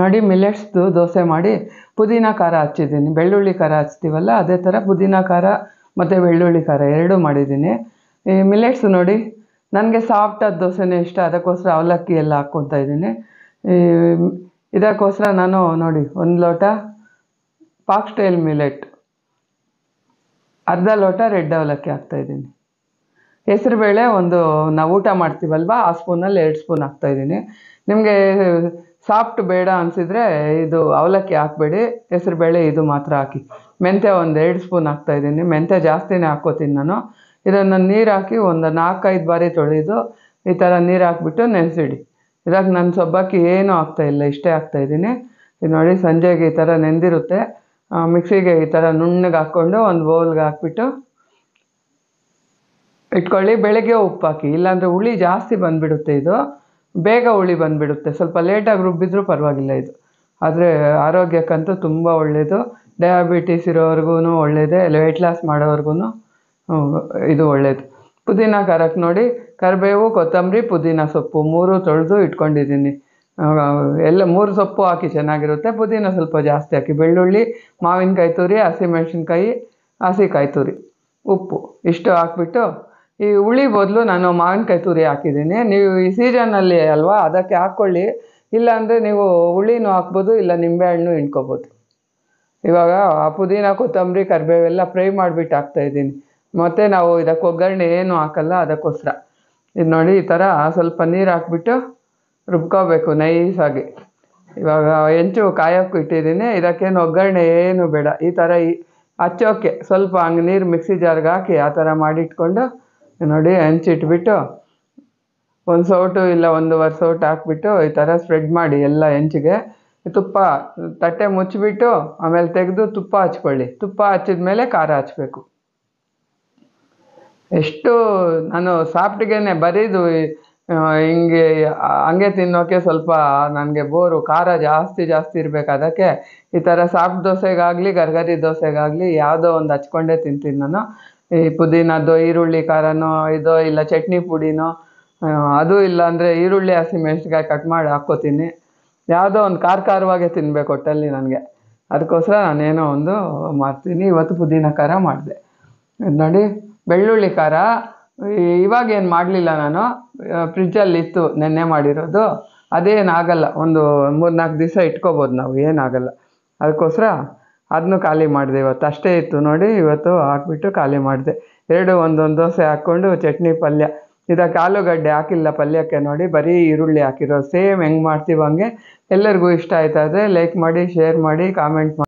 ನೋಡಿ ಮಿಲೆಟ್ಸ್ದು ದೋಸೆ ಮಾಡಿ ಪುದೀನ ಖಾರ ಹಚ್ಚಿದ್ದೀನಿ ಬೆಳ್ಳುಳ್ಳಿ ಖಾರ ಹಚ್ತೀವಲ್ಲ ಅದೇ ಥರ ಪುದೀನ ಖಾರ ಮತ್ತು ಬೆಳ್ಳುಳ್ಳಿ ಖಾರ ಎರಡೂ ಮಾಡಿದ್ದೀನಿ ಈ ಮಿಲೆಟ್ಸ್ ನೋಡಿ ನನಗೆ ಸಾಫ್ಟಾದ ದೋಸೆನೇ ಇಷ್ಟ ಅದಕ್ಕೋಸ್ಕರ ಅವಲಕ್ಕಿ ಎಲ್ಲ ಹಾಕ್ಕೊತಾ ಇದ್ದೀನಿ ಇದಕ್ಕೋಸ್ಕರ ನಾನು ನೋಡಿ ಒಂದು ಲೋಟ ಪಾಕ್ ಸ್ಟೈಲ್ ಮಿಲೆಟ್ ಅರ್ಧ ಲೋಟ ರೆಡ್ ಅವಲಕ್ಕಿ ಹಾಕ್ತಾಯಿದ್ದೀನಿ ಹೆಸರುಬೇಳೆ ಒಂದು ನಾವು ಊಟ ಮಾಡ್ತೀವಲ್ವಾ ಆ ಸ್ಪೂನಲ್ಲಿ ಎರಡು ಸ್ಪೂನ್ ಹಾಕ್ತಾಯಿದ್ದೀನಿ ನಿಮಗೆ ಸಾಫ್ಟ್ ಬೇಡ ಅನಿಸಿದ್ರೆ ಇದು ಅವಲಕ್ಕಿ ಹಾಕ್ಬೇಡಿ ಹೆಸರುಬೇಳೆ ಇದು ಮಾತ್ರ ಹಾಕಿ ಮೆಂತ್ಯ ಒಂದು ಎರಡು ಸ್ಪೂನ್ ಇದ್ದೀನಿ ಮೆಂತ್ಯ ಜಾಸ್ತಿನೇ ಹಾಕೋತೀನಿ ನಾನು ಇದನ್ನು ನೀರು ಹಾಕಿ ಒಂದು ನಾಲ್ಕೈದು ಬಾರಿ ತೊಳೆದು ಈ ಥರ ನೀರು ಹಾಕ್ಬಿಟ್ಟು ನೆನೆಸಿಡಿ ಇದಾಗ ನಾನು ಸೊಬ್ಬಕ್ಕಿ ಏನೂ ಇಲ್ಲ ಇಷ್ಟೇ ಇದ್ದೀನಿ ಇದು ನೋಡಿ ಸಂಜೆಗೆ ಈ ಥರ ನೆಂದಿರುತ್ತೆ ಮಿಕ್ಸಿಗೆ ಈ ಥರ ನುಣ್ಣಗೆ ಹಾಕ್ಕೊಂಡು ಒಂದು ಬೌಲ್ಗೆ ಹಾಕ್ಬಿಟ್ಟು ಇಟ್ಕೊಳ್ಳಿ ಬೆಳಗ್ಗೆ ಉಪ್ಪು ಹಾಕಿ ಇಲ್ಲಾಂದರೆ ಹುಳಿ ಜಾಸ್ತಿ ಬಂದುಬಿಡುತ್ತೆ ಇದು ಬೇಗ ಹುಳಿ ಬಂದುಬಿಡುತ್ತೆ ಸ್ವಲ್ಪ ಲೇಟಾಗಿ ರುಬ್ಬಿದ್ರೂ ಪರವಾಗಿಲ್ಲ ಇದು ಆದರೆ ಆರೋಗ್ಯಕ್ಕಂತೂ ತುಂಬ ಒಳ್ಳೆಯದು ಡಯಾಬಿಟೀಸ್ ಇರೋವರೆಗೂ ಒಳ್ಳೆಯದೇ ವೆಯ್ಟ್ ಲಾಸ್ ಮಾಡೋವ್ರಿಗೂ ಇದು ಒಳ್ಳೆಯದು ಪುದೀನ ಖಾರಕ್ಕೆ ನೋಡಿ ಕರಿಬೇವು ಕೊತ್ತಂಬರಿ ಪುದೀನ ಸೊಪ್ಪು ಮೂರು ತೊಳೆದು ಇಟ್ಕೊಂಡಿದ್ದೀನಿ ಎಲ್ಲ ಮೂರು ಸೊಪ್ಪು ಹಾಕಿ ಚೆನ್ನಾಗಿರುತ್ತೆ ಪುದೀನ ಸ್ವಲ್ಪ ಜಾಸ್ತಿ ಹಾಕಿ ಬೆಳ್ಳುಳ್ಳಿ ಮಾವಿನಕಾಯಿ ತುರಿ ಹಸಿಮೆಣ್ಸಿನ್ಕಾಯಿ ಹಸಿ ಕಾಯಿ ತುರಿ ಉಪ್ಪು ಇಷ್ಟು ಹಾಕ್ಬಿಟ್ಟು ಈ ಹುಳಿ ಬದಲು ನಾನು ಮಾವಿನಕಾಯಿ ತುರಿ ಹಾಕಿದ್ದೀನಿ ನೀವು ಈ ಸೀಸನಲ್ಲಿ ಅಲ್ವಾ ಅದಕ್ಕೆ ಹಾಕ್ಕೊಳ್ಳಿ ಇಲ್ಲಾಂದರೆ ನೀವು ಹುಳಿನೂ ಹಾಕ್ಬೋದು ಇಲ್ಲ ನಿಂಬೆಹಣ್ಣು ಹಿಂಡ್ಕೊಬೋದು ಇವಾಗ ಪುದೀನ ಕೊತ್ತಂಬರಿ ಕರಿಬೇವೆಲ್ಲ ಫ್ರೈ ಮಾಡಿಬಿಟ್ಟು ಹಾಕ್ತಾಯಿದ್ದೀನಿ ಮತ್ತು ನಾವು ಇದಕ್ಕೆ ಒಗ್ಗರಣೆ ಏನು ಹಾಕಲ್ಲ ಅದಕ್ಕೋಸ್ಕರ ಇದು ನೋಡಿ ಈ ಥರ ಸ್ವಲ್ಪ ನೀರು ಹಾಕ್ಬಿಟ್ಟು ರುಬ್ಕೋಬೇಕು ನೈಸಾಗಿ ಇವಾಗ ಹೆಂಚು ಕಾಯೋಕ್ಕೂ ಇಟ್ಟಿದ್ದೀನಿ ಇದಕ್ಕೇನು ಒಗ್ಗರಣೆ ಏನು ಬೇಡ ಈ ಥರ ಈ ಹಚ್ಚೋಕ್ಕೆ ಸ್ವಲ್ಪ ಹಂಗೆ ನೀರು ಮಿಕ್ಸಿ ಜಾರ್ಗೆ ಹಾಕಿ ಆ ಥರ ಮಾಡಿಟ್ಕೊಂಡು ನೋಡಿ ಹೆಂಚಿಟ್ಬಿಟ್ಟು ಒಂದು ಸೌಟು ಇಲ್ಲ ಒಂದೂವರೆ ಸೌಟು ಹಾಕ್ಬಿಟ್ಟು ಈ ಥರ ಸ್ಪ್ರೆಡ್ ಮಾಡಿ ಎಲ್ಲ ಹೆಂಚಿಗೆ ತುಪ್ಪ ತಟ್ಟೆ ಮುಚ್ಚಿಬಿಟ್ಟು ಆಮೇಲೆ ತೆಗೆದು ತುಪ್ಪ ಹಚ್ಕೊಳ್ಳಿ ತುಪ್ಪ ಹಚ್ಚಿದ ಮೇಲೆ ಖಾರ ಹಚ್ಬೇಕು ಎಷ್ಟು ನಾನು ಸಾಫ್ಟ್ಗೆನೆ ಬರೀದು ಹಿಂಗೆ ಹಂಗೆ ತಿನ್ನೋಕೆ ಸ್ವಲ್ಪ ನನಗೆ ಬೋರು ಖಾರ ಜಾಸ್ತಿ ಜಾಸ್ತಿ ಇರಬೇಕು ಅದಕ್ಕೆ ಈ ಥರ ಸಾಫ್ಟ್ ದೋಸೆಗಾಗಲಿ ಗರ್ಗರಿ ದೋಸೆಗಾಗಲಿ ಯಾವುದೋ ಒಂದು ಹಚ್ಕೊಂಡೇ ತಿಂತೀನಿ ನಾನು ಈ ಪುದೀನದ್ದು ಈರುಳ್ಳಿ ಖಾರನೋ ಇದು ಇಲ್ಲ ಚಟ್ನಿ ಪುಡಿನೋ ಅದು ಇಲ್ಲ ಅಂದರೆ ಈರುಳ್ಳಿ ಹಸಿಮೆಣ್ಸಿನ್ಕಾಯಿ ಕಟ್ ಮಾಡಿ ಹಾಕ್ಕೋತೀನಿ ಯಾವುದೋ ಒಂದು ಖಾರ ಖಾರವಾಗೆ ತಿನ್ಬೇಕು ಹೊಟ್ಟಲ್ಲಿ ನನಗೆ ಅದಕ್ಕೋಸ್ಕರ ನಾನೇನೋ ಒಂದು ಮಾಡ್ತೀನಿ ಇವತ್ತು ಪುದೀನ ಖಾರ ಮಾಡಿದೆ ಇದು ನೋಡಿ ಬೆಳ್ಳುಳ್ಳಿ ಖಾರ ಇವಾಗ ಏನು ಮಾಡಲಿಲ್ಲ ನಾನು ಫ್ರಿಡ್ಜಲ್ಲಿ ಇತ್ತು ನೆನ್ನೆ ಮಾಡಿರೋದು ಅದೇನಾಗಲ್ಲ ಒಂದು ಮೂರು ನಾಲ್ಕು ದಿವಸ ಇಟ್ಕೋಬೋದು ನಾವು ಏನಾಗಲ್ಲ ಅದಕ್ಕೋಸ್ಕರ ಅದನ್ನು ಖಾಲಿ ಮಾಡಿದೆ ಇವತ್ತು ಅಷ್ಟೇ ಇತ್ತು ನೋಡಿ ಇವತ್ತು ಹಾಕಿಬಿಟ್ಟು ಖಾಲಿ ಮಾಡಿದೆ ಎರಡು ಒಂದೊಂದು ದೋಸೆ ಹಾಕ್ಕೊಂಡು ಚಟ್ನಿ ಪಲ್ಯ ಇದಕ್ಕೆ ಆಲೂಗಡ್ಡೆ ಹಾಕಿಲ್ಲ ಪಲ್ಯಕ್ಕೆ ನೋಡಿ ಬರೀ ಈರುಳ್ಳಿ ಹಾಕಿರೋದು ಸೇಮ್ ಹೆಂಗೆ ಮಾಡ್ತೀವೋ ಹಂಗೆ ಎಲ್ಲರಿಗೂ ಇಷ್ಟ ಆಯ್ತಾದರೆ ಲೈಕ್ ಮಾಡಿ ಶೇರ್ ಮಾಡಿ ಕಾಮೆಂಟ್ ಮಾಡಿ